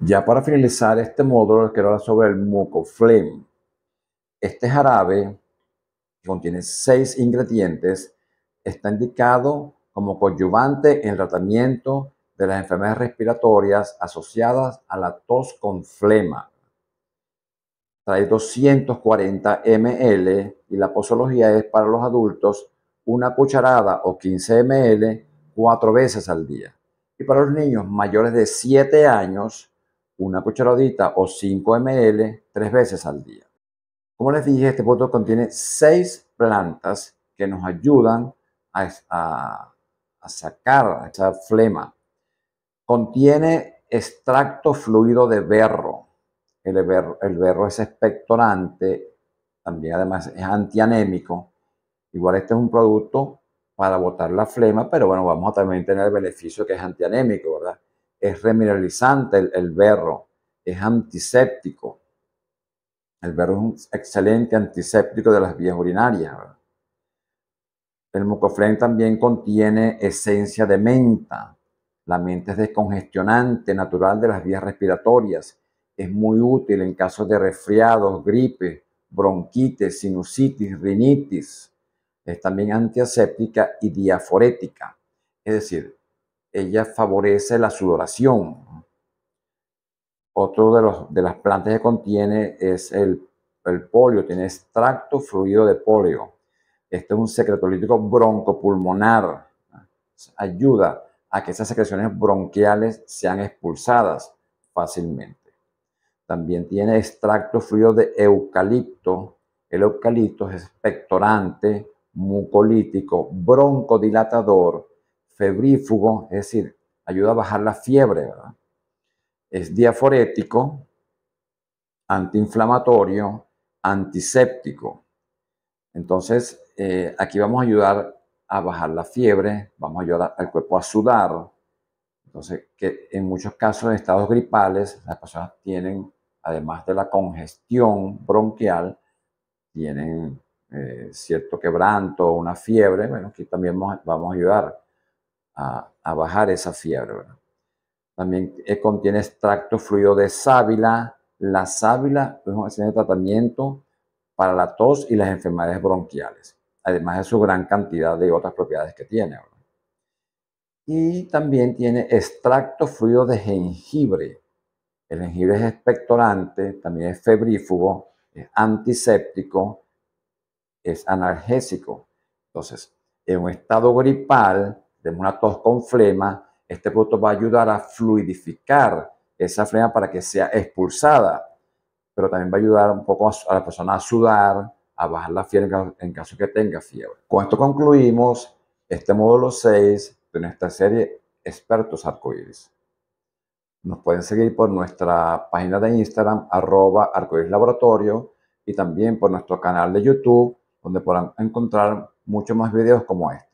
Ya para finalizar este módulo, quiero hablar sobre el mucoflem. Este jarabe, que contiene seis ingredientes, está indicado como coadyuvante en el tratamiento de las enfermedades respiratorias asociadas a la tos con flema. Trae 240 ml y la posología es para los adultos una cucharada o 15 ml cuatro veces al día. Y para los niños mayores de 7 años, una cucharadita o 5 ml tres veces al día. Como les dije, este producto contiene seis plantas que nos ayudan a, a sacar esa flema. Contiene extracto fluido de berro. El berro, el berro es expectorante, también además es antianémico. Igual este es un producto para botar la flema, pero bueno, vamos a también tener el beneficio que es antianémico, ¿verdad? es remineralizante el, berro, es antiséptico. El berro es un excelente antiséptico de las vías urinarias. El mucofren también contiene esencia de menta. La menta es descongestionante natural de las vías respiratorias. Es muy útil en casos de resfriados, gripe, bronquitis, sinusitis, rinitis. Es también antiséptica y diaforética. Es decir, ella favorece la sudoración. Otro de, los, de las plantas que contiene es el, polio, tiene extracto fluido de polio. Este es un secretolítico broncopulmonar. Ayuda a que esas secreciones bronquiales sean expulsadas fácilmente. También tiene extracto fluido de eucalipto. El eucalipto es expectorante, mucolítico, broncodilatador, febrífugo, es decir, ayuda a bajar la fiebre, ¿verdad? Es diaforético, antiinflamatorio, antiséptico. Entonces, eh, aquí vamos a ayudar a bajar la fiebre, vamos a ayudar al cuerpo a sudar. Entonces, que en muchos casos en estados gripales, las personas tienen, además de la congestión bronquial, tienen eh, cierto quebranto, una fiebre, bueno, aquí también vamos a ayudar a, bajar esa fiebre. También eh, contiene extracto fluido de sábila. La sábila es un tratamiento para la tos y las enfermedades bronquiales, además de su gran cantidad de otras propiedades que tiene. Y también tiene extracto fluido de jengibre. El jengibre es expectorante, también es febrífugo, es antiséptico, es analgésico. Entonces, en un estado gripal, una tos con flema, este producto va a ayudar a fluidificar esa flema para que sea expulsada, pero también va a ayudar un poco a la persona a sudar, a bajar la fiebre en caso que tenga fiebre. Con esto concluimos este módulo 6 de nuestra serie Expertos Arcoíris. Nos pueden seguir por nuestra página de Instagram, arroba laboratorio, y también por nuestro canal de YouTube, donde podrán encontrar muchos más videos como este.